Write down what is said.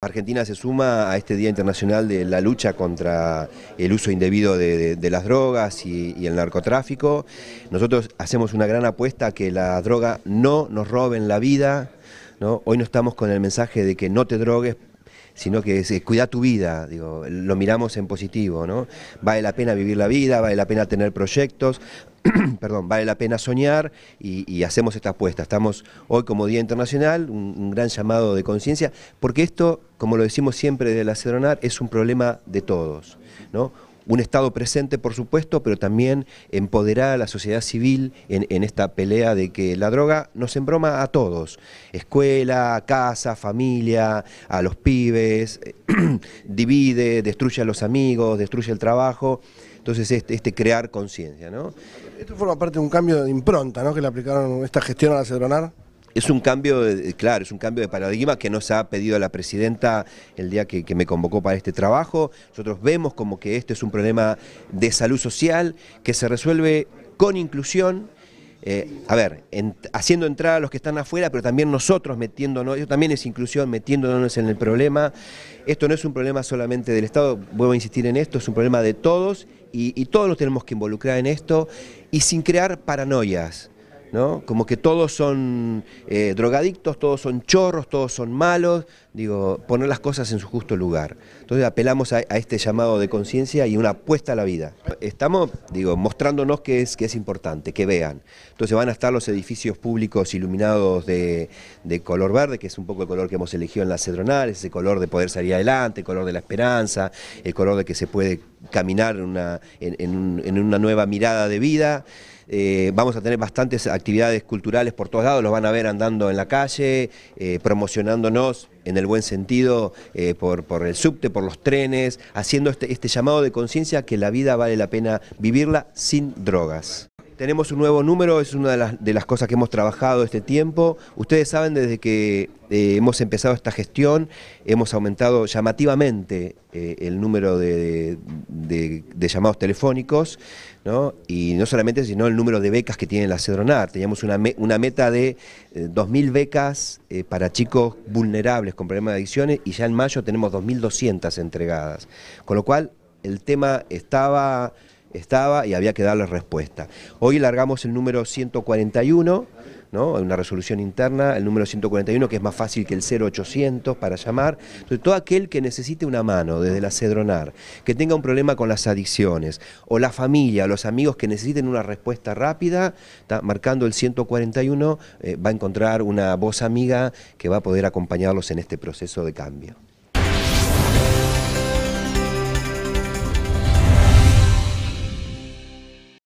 Argentina se suma a este Día Internacional de la lucha contra el uso indebido de, las drogas y, el narcotráfico. Nosotros hacemos una gran apuesta a que la droga no nos roben la vida. Hoy no estamos con el mensaje de que no te drogues sino que es, cuidar tu vida, digo, lo miramos en positivo, ¿no? Vale la pena vivir la vida, vale la pena tener proyectos, perdón, vale la pena soñar y, hacemos esta apuesta. Estamos hoy como Día Internacional, un, gran llamado de conciencia, porque esto, como lo decimos siempre del la CEDRONAR, es un problema de todos, ¿no? un Estado presente, por supuesto, pero también empoderar a la sociedad civil en, esta pelea de que la droga nos embroma a todos, escuela, casa, familia, a los pibes, eh, divide, destruye a los amigos, destruye el trabajo. Entonces, este, este, crear conciencia, ¿no? Esto forma parte de un cambio de impronta, ¿no? Que le aplicaron esta gestión a la es un cambio, eh, claro, es un cambio de paradigma que nos ha pedido la presidenta el día que, me convocó para este trabajo. Nosotros vemos como que este es un problema de salud social que se resuelve con inclusión, eh, a ver, haciendo entrar a los que están afuera, pero también nosotros metiéndonos, también es inclusión, metiéndonos en el problema. Esto no es un problema solamente del Estado, vuelvo a insistir en esto, es un problema de todos y, y todos nos tenemos que involucrar en esto y sin crear paranoias. Como que todos son eh, drogadictos, todos son chorros, todos son malos, digo, poner las cosas en su justo lugar. Entonces apelamos a, este llamado de conciencia y una apuesta a la vida. Estamos, digo, mostrándonos que es, que es importante, que vean. Entonces van a estar los edificios públicos iluminados de, color verde, que es un poco el color que hemos elegido en la Cedronal, ese color de poder salir adelante, el color de la esperanza, el color de que se puede caminar una, en una nueva mirada de vida. Eh, vamos a tener bastantes actividades culturales por todos lados, los van a ver andando en la calle, eh, promocionándonos en el buen sentido, eh, por, el subte, por los trenes, haciendo este, este llamado de conciencia que la vida vale la pena vivirla sin drogas. Tenemos un nuevo número, es una de las, cosas que hemos trabajado este tiempo. Ustedes saben, desde que eh, hemos empezado esta gestión, hemos aumentado llamativamente eh, el número de, llamados telefónicos, y no solamente, sino el número de becas que tiene la Cedronar. Teníamos una, meta de 2.000 eh, becas para chicos vulnerables con problemas de adicciones, y ya en mayo tenemos 2.200 entregadas. Con lo cual, el tema estaba estaba y había que darle respuesta. Hoy largamos el número 141, ¿no? una resolución interna, el número 141 que es más fácil que el 0800 para llamar. Entonces, todo aquel que necesite una mano desde la Cedronar, que tenga un problema con las adicciones, o la familia, los amigos que necesiten una respuesta rápida, marcando el 141 eh, va a encontrar una voz amiga que va a poder acompañarlos en este proceso de cambio.